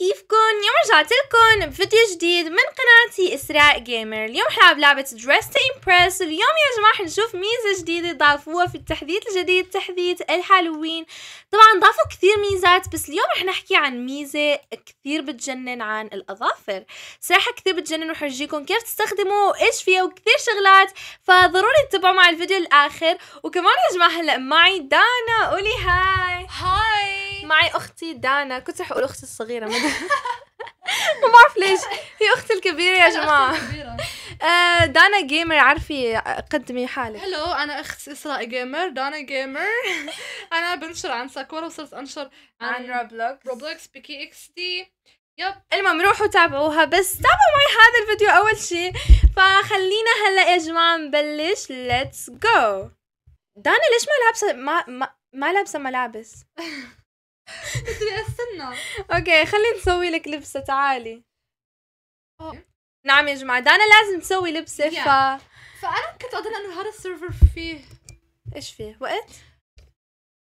كيفكن؟ اليوم رجعت لكم بفيديو جديد من قناتي اسراء جيمر، اليوم حلعب لعبة دريس تو امبرس، اليوم يا جماعة حنشوف ميزة جديدة ضافوها في التحديث الجديد تحديث الهالوين، طبعا ضافوا كثير ميزات بس اليوم رح نحكي عن ميزة كثير بتجنن عن الأظافر، صراحة كثير بتجنن وحرجيكم كيف تستخدموا وايش فيها وكثير شغلات، فضروري تتابعوا مع الفيديو للآخر، وكمان يا جماعة هلا معي دانا قولي هاي هاي معي اختي دانا كنت رح اقول اختي الصغيره ما بعرف ليش هي اختي الكبيره يا جماعه آه، دانا جيمر عارفي قدمي حالك هلو انا اخت اسراء جيمر دانا جيمر انا بنشر عن ساكورا وصرت انشر عن, روبلوكس روبلوكس بي كي اكس دي يب المهم روحوا تابعوها بس تابعوا معي هذا الفيديو اول شيء فخلينا هلا يا جماعه نبلش ليتس جو دانا ليش ما لابسه ما ما, ما لابسه ملابس بدي استنى اوكي خلينا نسوي لك لبسه تعالي نعم يا جماعه دانا لازم تسوي لبسه ف فانا كنت اظن انه هذا السيرفر فيه ايش فيه وقت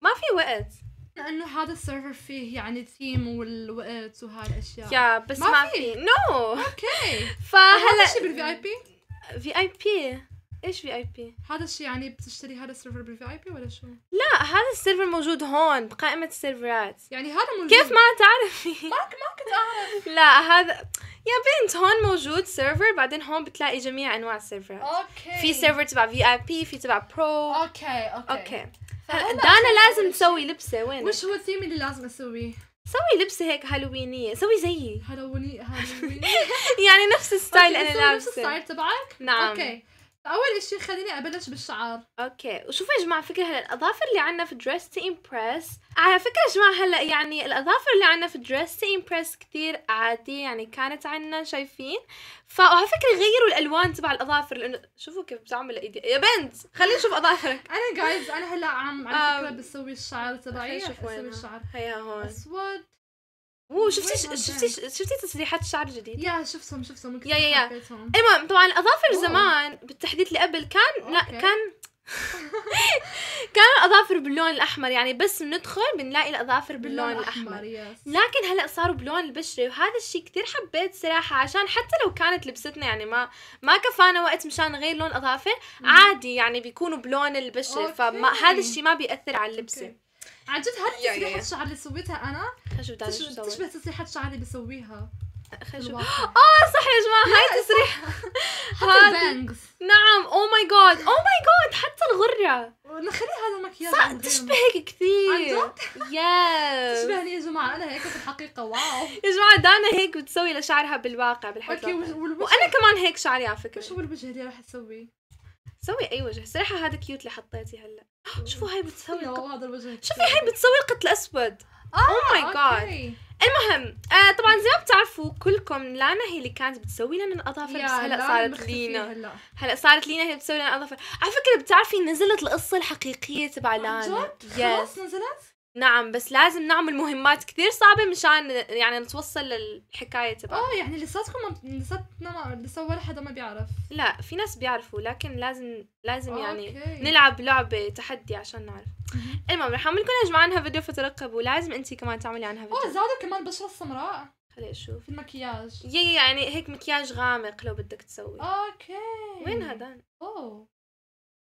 ما في وقت لانه هذا السيرفر فيه يعني ثيم والوقت وهالاشياء يا بس ما, في نو اوكي فهلا شيء بالفي اي بي في اي بي ايش في اي بي؟ هذا الشيء يعني بتشتري هذا السيرفر بالفي اي بي ولا شو؟ لا هذا السيرفر موجود هون بقائمة السيرفرات يعني هذا موجود كيف ما تعرفي؟ ما ما كنت اعرف لا هذا يا بنت هون موجود سيرفر بعدين هون بتلاقي جميع انواع السيرفرات اوكي في سيرفر تبع في اي بي في تبع برو اوكي اوكي اوكي دانا لازم تسوي لبسة وين؟ وش هو الثيم اللي لازم اسويه؟ سوي لبسه هيك هالوينيه سوي زيي هالوينيه هالوينيه يعني نفس الستايل انا لابسه نفس الستايل تبعك نعم اوكي اول اشي خليني ابلش بالشعر اوكي وشوفوا يا جماعه فكره هلا الاظافر اللي عندنا في دريس تو امبرس على فكره يا جماعه هلا يعني الاظافر اللي عندنا في دريس تو امبرس كثير عاديه يعني كانت عندنا شايفين فعلى فكره غيروا الالوان تبع الاظافر لانه شوفوا كيف بتعمل ايدي يا بنت خلينا نشوف اظافرك انا جايز انا هلا عم على فكره آه. بسوي الشعر تبعي شوف وين الشعر هيا هون اسود اوه شفتي شفتي شفتي تسريحات الشعر الجديد يا شفتهم شفتهم يا يا يا المهم طبعا الاظافر زمان بالتحديد اللي قبل كان لا كان كانوا الاظافر باللون الاحمر يعني بس بندخل بنلاقي الاظافر باللون الاحمر لكن هلا صاروا بلون البشره وهذا الشيء كثير حبيت صراحه عشان حتى لو كانت لبستنا يعني ما ما كفانا وقت مشان نغير لون اظافر عادي يعني بيكونوا بلون البشره فهذا الشيء ما بياثر على اللبسه عن جد هذه تسريحه الشعر اللي سويتها انا خشب تشبه تسريحات شعري بسويها اه, آه، صح يا جماعه هاي تسريح هاد نعم او ماي جاد او ماي جاد حتى الغره نخلي هذا المكياج صح تشبهك كثير يس تشبهني يا جماعه انا هيك في الحقيقه واو يا جماعه دانا هيك بتسوي لشعرها بالواقع بالحقيقه وانا كمان هيك شعري على فكره شو الوجه اللي رح تسويه سوي اي وجه صراحه هذا كيوت اللي حطيتي هلا شوفوا هاي بتسوي هذا الوجه شوفي هاي بتسوي القط الاسود اوه ماي جاد المهم آه طبعا زي ما بتعرفوا كلكم لانا هي اللي كانت بتسوي لنا الاظافر بس هلا صارت لينا هلا. صارت لينا هي بتسوي لنا الاظافر على فكره بتعرفي نزلت القصه الحقيقيه تبع لانا يس. نزلت؟ نعم بس لازم نعمل مهمات كثير صعبه مشان يعني نتوصل للحكايه تبع اه يعني لساتكم لساتنا لسه ولا حدا ما بيعرف لا في ناس بيعرفوا لكن لازم لازم آه يعني أوكي. نلعب لعبه تحدي عشان نعرف المهم رح اعمل لكم يا جماعه عنها فيديو فترقبوا لازم انت كمان تعملي عنها فيديو اه زادوا كمان بشره السمراء خلي اشوف المكياج يي يعني هيك مكياج غامق لو بدك تسوي اوكي وين هذا؟ اوه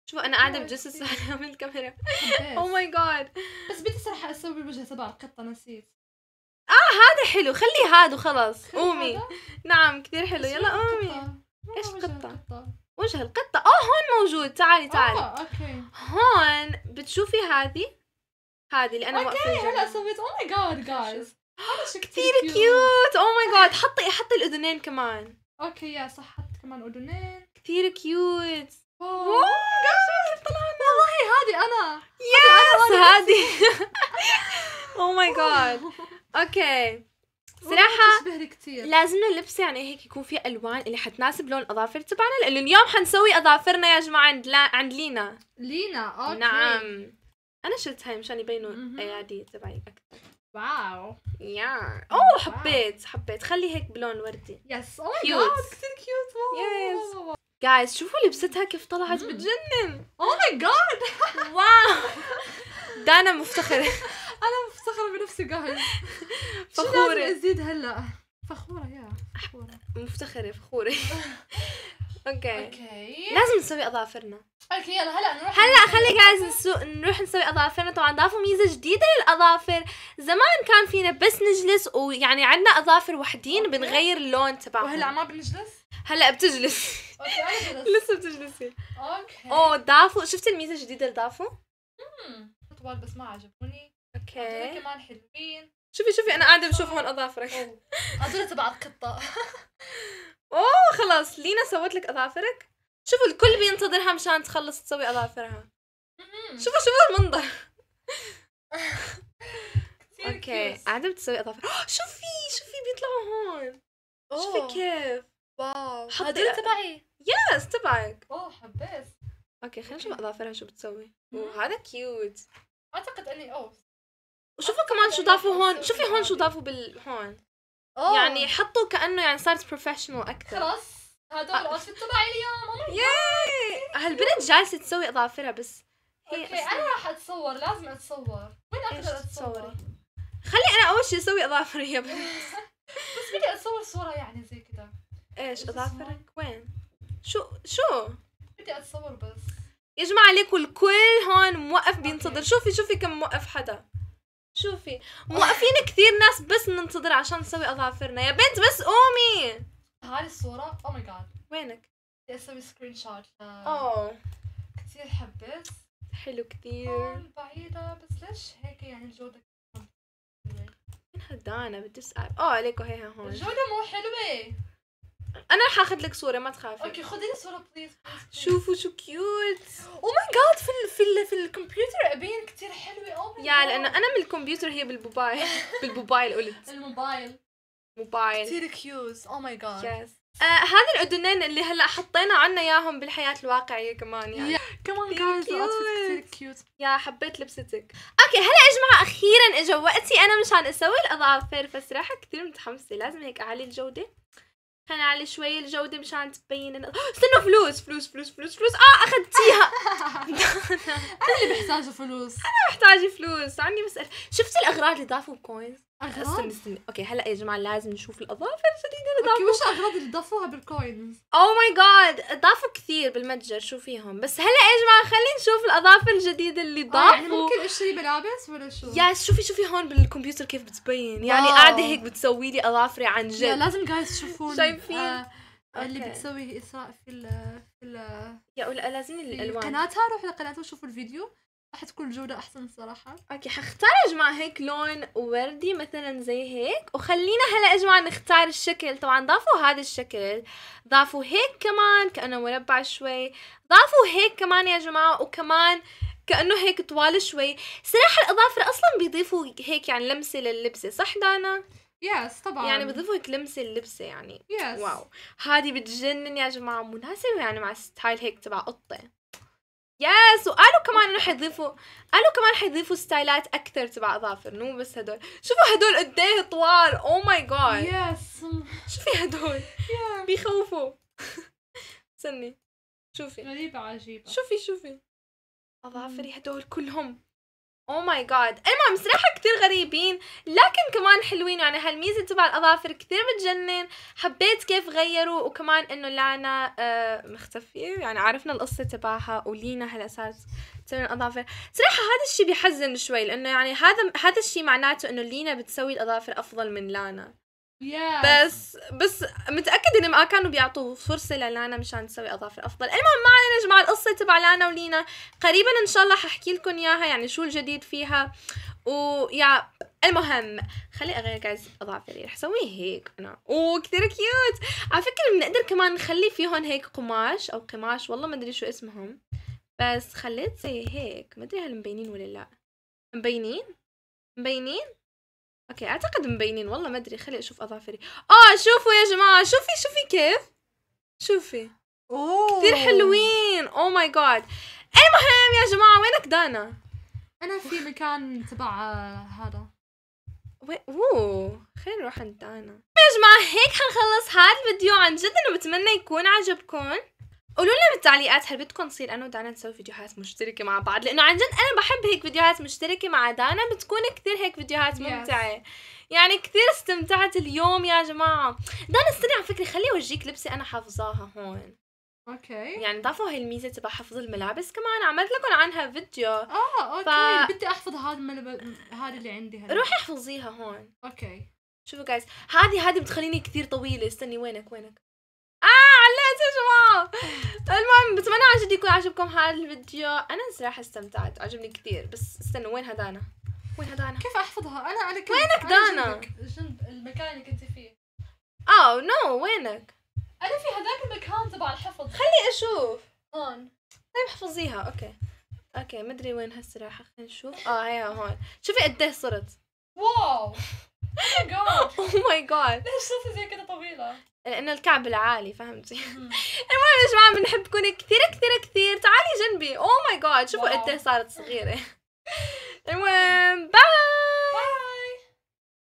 شوفوا انا قاعده بجسس على الكاميرا او ماي جاد بس بدي صراحه اسوي الوجه تبع القطه نسيت اه هذا حلو خلي هذا وخلص قومي نعم كثير حلو يلا قومي ايش قطه وجه القطه اه هون موجود تعالي آه، تعالي اه اوكي هون بتشوفي هذه هذه اللي انا واقفة اوكي هلا سويت او ماي جاد جايز كثير كيوت او ماي جاد حطي حطي الاذنين كمان اوكي يا صح حطي كمان اذنين كثير كيوت والله هذه انا يس هذه او ماي جاد اوكي صراحة لازم اللبس يعني هيك يكون في الوان اللي حتناسب لون الاظافر تبعنا لانه اليوم حنسوي اظافرنا يا جماعة عند لا عند لينا لينا اوكي نعم انا شلت هاي مشان يبينوا ايادي تبعي اكثر واو يا اوه حبيت حبيت خلي هيك بلون وردي يس اوه كثير كيوت واو جايز شوفوا لبستها كيف طلعت بتجنن اوه ماي جاد واو دانا مفتخرة انا مفتخرة بنفسي جايز فخورة ازيد هلا فخورة يا فخورة مفتخرة فخورة اوكي اوكي لازم نسوي اظافرنا اوكي يلا هلا نروح هلا خلي جايز نسوق نروح نسوي اظافرنا طبعا ضافوا ميزه جديده للاظافر زمان كان فينا بس نجلس ويعني عندنا اظافر وحدين بنغير اللون تبعهم وهلا ما بنجلس هلا بتجلس لسه بتجلسي اوكي اوه دافو شفتي الميزه الجديده لدافو؟ اممم امم بس ما عجبوني اوكي كمان حلوين شوفي شوفي انا قاعده بشوف هون اظافرك اظن تبع القطه اوه خلاص لينا سوت لك اظافرك شوفوا الكل بينتظرها مشان تخلص تسوي اظافرها شوفوا شوفوا المنظر اوكي قاعده بتسوي اظافر شوفي شوفي بيطلعوا هون شوفي كيف واو هدول إيه. تبعي يس تبعك واو حبيت اوكي خلينا نشوف اظافرها شو بتسوي وهذا كيوت اعتقد اني اوف وشوفوا كمان شو ضافوا هون شوفي هون شو ضافوا بالهون يعني حطوا كانه يعني صارت بروفيشنال اكثر خلاص هذول آه. الاوتفيت تبعي اليوم ياي oh هالبنت جالسه تسوي اظافرها بس هي اوكي انا راح اتصور لازم اتصور وين اقدر اتصور؟ خلي انا اول شيء اسوي اظافري يا بنت بس بدي اتصور صوره يعني زي ايش اظافرك وين شو شو بدي اتصور بس يا جماعه ليكوا الكل هون موقف بينتظر شوفي شوفي كم موقف حدا شوفي موقفين كثير ناس بس ننتظر عشان نسوي اظافرنا يا بنت بس قومي هاي الصوره او ماي جاد وينك بدي اسوي سكرين شوت اوه كثير حبيت حلو كثير بعيدة بس ليش هيك يعني الجودة مين هدانا بدي اسال اوه ليكوا هيها هون الجودة مو حلوة انا رح اخذ لك صوره ما تخافي اوكي خذي لي صوره بليز شوفوا شو كيوت او ماي جاد في في في الكمبيوتر ابين كثير حلوه oh يا لانه انا من الكمبيوتر هي بالموبايل بالموبايل قلت الموبايل موبايل كثير كيوت او ماي جاد يس هذا الاذنين اللي هلا حطينا عنا اياهم بالحياه الواقعيه كمان يعني كمان جايز كثير كيوت يا حبيت لبستك اوكي هلا يا جماعه اخيرا اجى وقتي انا مشان اسوي الاظافر فصراحه كثير متحمسه لازم هيك اعلي الجوده هنعلي شوية الجودة مشان تبين إنه استنوا فلوس فلوس فلوس فلوس فلوس آه أخذتيها أنا اللي بحتاج فلوس أنا بحتاج فلوس عندي مسألة شفتي الأغراض اللي ضافوا بكوينز استني استني اوكي هلا يا جماعه لازم نشوف الاظافر الجديده اللي ضافوها وش الاغراض اللي ضافوها بالكوينز او ماي جاد ضافوا كثير بالمتجر شو فيهم بس هلا يا جماعه خلينا نشوف الاظافر الجديده اللي آه، يعني ضافوا يعني ممكن اشتري ملابس ولا شو يا شوفي شوفي هون بالكمبيوتر كيف بتبين يعني قاعده هيك بتسوي لي اظافري عن جد لازم جايز تشوفون شايفين آه، اللي بتسوي اسراء في ال في ال يا لازم الالوان قناتها روحوا لقناتها وشوفوا الفيديو حتكون جودة أحسن الصراحة أوكي حختار أجمع هيك لون وردي مثلا زي هيك وخلينا هلا أجمع نختار الشكل طبعا ضافوا هذا الشكل ضافوا هيك كمان كأنه مربع شوي ضافوا هيك كمان يا جماعة وكمان كأنه هيك طوال شوي صراحة الأظافر أصلا بيضيفوا هيك يعني لمسة للبسة صح دانا؟ يس yes, طبعا يعني بضيفوا هيك لمسه اللبسه يعني يس yes. واو هذه بتجنن يا جماعه مناسبه يعني مع ستايل هيك تبع قطه يس وقالوا كمان انه حيضيفوا قالوا كمان حيضيفوا ستايلات اكثر تبع اظافر مو بس هدول شوفوا هدول قد ايه طوال او ماي جاد يس شوفي هدول بيخوفوا استني شوفي غريبة عجيبة شوفي شوفي اظافري mm. هدول كلهم اوه ماي جاد المهم صراحة كتير غريبين لكن كمان حلوين يعني هالميزة تبع الاظافر كتير بتجنن حبيت كيف غيروا وكمان انه لانا آه، مختفية يعني عرفنا القصة تبعها ولينا هلا صارت تسوي الاظافر صراحة هذا الشي بحزن شوي لانه يعني هذا هذا الشي معناته انه لينا بتسوي الاظافر افضل من لانا yeah. بس بس متاكده انه ما كانوا بيعطوا فرصه للانا مشان تسوي اظافر افضل المهم ما علينا يا جماعه القصه تبع لانا ولينا قريبا ان شاء الله ححكي لكم اياها يعني شو الجديد فيها ويا المهم خلي اغير جايز اظافري رح اسويه هيك انا اوه كثير كيوت على فكره بنقدر كمان نخلي فيهم هيك قماش او قماش والله ما ادري شو اسمهم بس خليت زي هيك ما ادري هل مبينين ولا لا مبينين مبينين اوكي اعتقد مبينين والله ما ادري خلي اشوف اظافري اه شوفوا يا جماعه شوفي شوفي كيف شوفي اوه كثير حلوين او ماي جاد المهم يا جماعه وينك دانا انا في مكان تبع آه، هذا اوه خلينا نروح عند دانا يا جماعه هيك حنخلص هذا الفيديو عن جد انه بتمنى يكون عجبكم قولوا لنا بالتعليقات هل بدكم تصير انا ودانا نسوي فيديوهات مشتركه مع بعض لانه عن جد انا بحب هيك فيديوهات مشتركه مع دانا بتكون كثير هيك فيديوهات ممتعه يعني كثير استمتعت اليوم يا جماعه دانا استني على فكره خلي اورجيك لبسه انا حافظاها هون اوكي يعني ضافوا هي الميزه تبع حفظ الملابس كمان عملت لكم عنها فيديو اه اوكي ف... بدي احفظ هذا الملبس هذا اللي عندي هلا روحي احفظيها هون اوكي شوفوا جايز هذه هذه بتخليني كثير طويله استني وينك وينك اه على يا جماعه المهم بتمنى عن جد يكون عجبكم هذا الفيديو انا صراحه استمتعت عجبني كثير بس استنوا وين هدانا وين هدانا كيف احفظها انا انا كنت وينك دانا جنب المكان اللي كنت فيه اه نو وينك انا في هذاك المكان تبع الحفظ خلي اشوف هون طيب احفظيها اوكي اوكي مدري وين هالصراحه خلينا نشوف اه هي هون شوفي قد ايه صرت واو او ماي جاد ليش صوتي زي كذا طويله؟ لانه الكعب العالي فهمتي المهم يا جماعه بنحبكم كثير كثير كثير تعالي جنبي او ماي جاد شوفوا قد صارت صغيره المهم باي